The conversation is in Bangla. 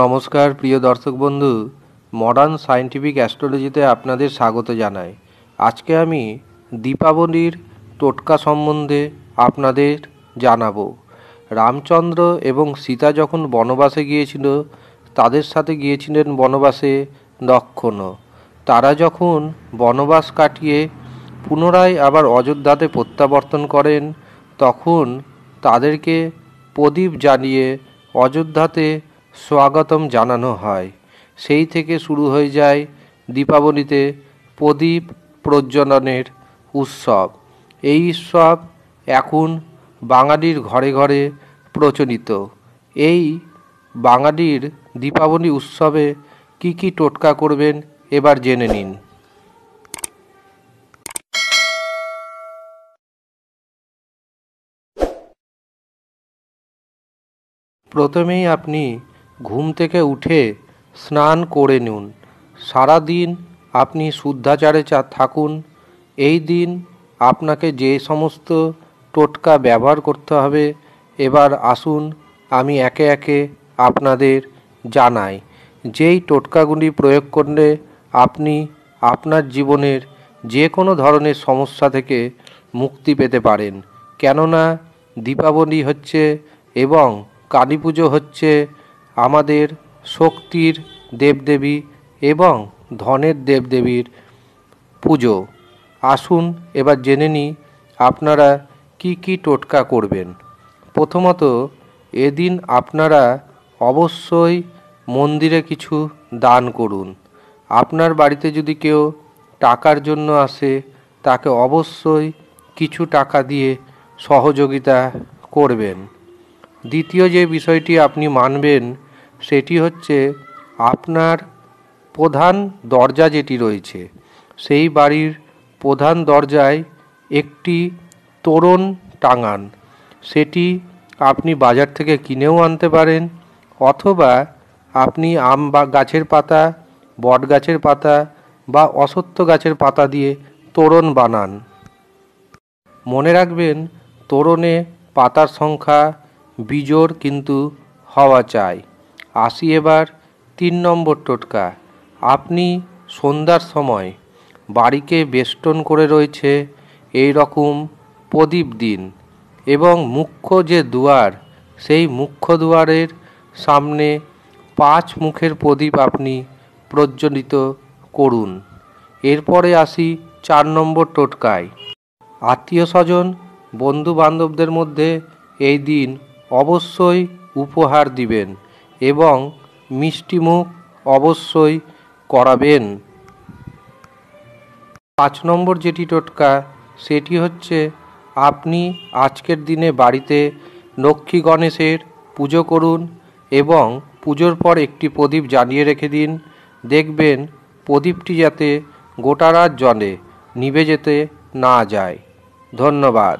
নমস্কার প্রিয় দর্শক বন্ধু মডার্ন সায়েন্টিফিক অ্যাস্ট্রোলজিতে আপনাদের স্বাগত জানাই আজকে আমি দীপাবলির টোটকা সম্বন্ধে আপনাদের জানাবো রামচন্দ্র এবং সীতা যখন বনবাসে গিয়েছিল তাদের সাথে গিয়েছিলেন বনবাসে দক্ষণ তারা যখন বনবাস কাটিয়ে পুনরায় আবার অযোধ্যাতে প্রত্যাবর্তন করেন তখন তাদেরকে প্রদীপ জ্বালিয়ে অযোধ্যাতে স্বাগতম জানানো হয় সেই থেকে শুরু হয়ে যায় দীপাবলিতে প্রদীপ প্রজ্বলনের উৎসব এই উৎসব এখন বাঙালির ঘরে ঘরে প্রচলিত এই বাঙালির দীপাবলি উৎসবে কি কি টোটকা করবেন এবার জেনে নিন প্রথমেই আপনি ঘুম থেকে উঠে স্নান করে নিন সারাদিন আপনি শুদ্ধাচারে চা থাকুন এই দিন আপনাকে যে সমস্ত টোটকা ব্যবহার করতে হবে এবার আসুন আমি একে একে আপনাদের জানাই যেই টোটকাগুলি প্রয়োগ করলে আপনি আপনার জীবনের যে কোনো ধরনের সমস্যা থেকে মুক্তি পেতে পারেন কেননা দীপাবলি হচ্ছে এবং কালী পুজো হচ্ছে আমাদের শক্তির দেবদেবী এবং ধনের দেবদেবীর পুজো আসুন এবার জেনে নিই আপনারা কি কি টোটকা করবেন প্রথমত এদিন আপনারা অবশ্যই মন্দিরে কিছু দান করুন আপনার বাড়িতে যদি কেউ টাকার জন্য আসে তাকে অবশ্যই কিছু টাকা দিয়ে সহযোগিতা করবেন দ্বিতীয় যে বিষয়টি আপনি মানবেন সেটি হচ্ছে আপনার প্রধান দরজা যেটি রয়েছে সেই বাড়ির প্রধান দরজায় একটি তোরণ টাঙান সেটি আপনি বাজার থেকে কিনেও আনতে পারেন অথবা আপনি আম বা গাছের পাতা বট গাছের পাতা বা অসত্য গাছের পাতা দিয়ে তোরণ বানান মনে রাখবেন তোরণে পাতার সংখ্যা বিজোড় কিন্তু হওয়া চাই আসি এবার তিন নম্বর টোটকা আপনি সন্ধ্যার সময় বাড়িকে বেষ্টন করে রয়েছে এই রকম প্রদীপ দিন এবং মুখ্য যে দুয়ার সেই মুখ্য দুয়ারের সামনে পাঁচ মুখের প্রদীপ আপনি প্রজ্বলিত করুন এরপরে আসি চার নম্বর টোটকায় আত্মীয় স্বজন বন্ধু বান্ধবদের মধ্যে এই দিন অবশ্যই উপহার দিবেন এবং মিষ্টিমুখ অবশ্যই করাবেন পাঁচ নম্বর যেটি টোটকা সেটি হচ্ছে আপনি আজকের দিনে বাড়িতে লক্ষ্মী গণেশের পুজো করুন এবং পুজোর পর একটি প্রদীপ জ্বালিয়ে রেখে দিন দেখবেন প্রদীপটি যাতে গোটা রাত জলে নিভে যেতে না যায় ধন্যবাদ